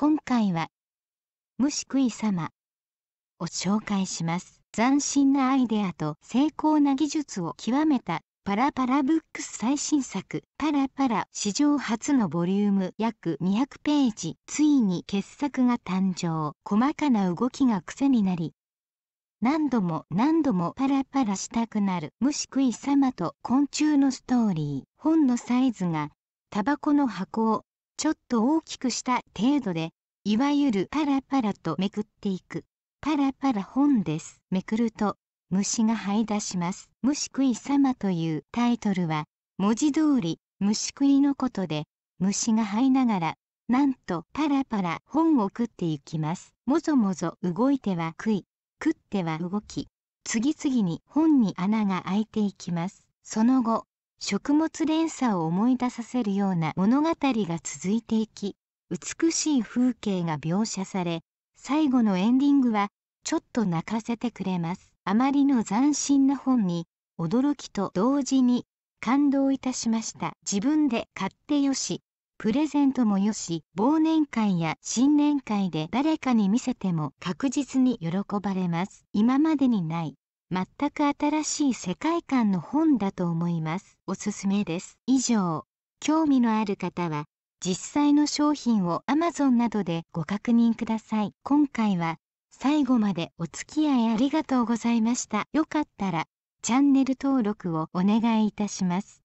今回は「虫食い様」を紹介します斬新なアイデアと精巧な技術を極めたパラパラブックス最新作「パラパラ」史上初のボリューム約200ページついに傑作が誕生細かな動きが癖になり何度も何度もパラパラしたくなる虫食い様と昆虫のストーリー本のサイズがタバコの箱をちょっと大きくした程度で、いわゆるパラパラとめくっていく。パラパラ本です。めくると、虫が這い出します。虫食い様というタイトルは、文字通り、虫食いのことで、虫が這いながら、なんとパラパラ本を食っていきます。もぞもぞ動いては食い、食っては動き、次々に本に穴が開いていきます。その後、食物連鎖を思い出させるような物語が続いていき美しい風景が描写され最後のエンディングはちょっと泣かせてくれますあまりの斬新な本に驚きと同時に感動いたしました自分で買ってよしプレゼントもよし忘年会や新年会で誰かに見せても確実に喜ばれます今までにない全く新しい世界観の本だと思いますおすすめです以上興味のある方は実際の商品を Amazon などでご確認ください今回は最後までお付き合いありがとうございましたよかったらチャンネル登録をお願いいたします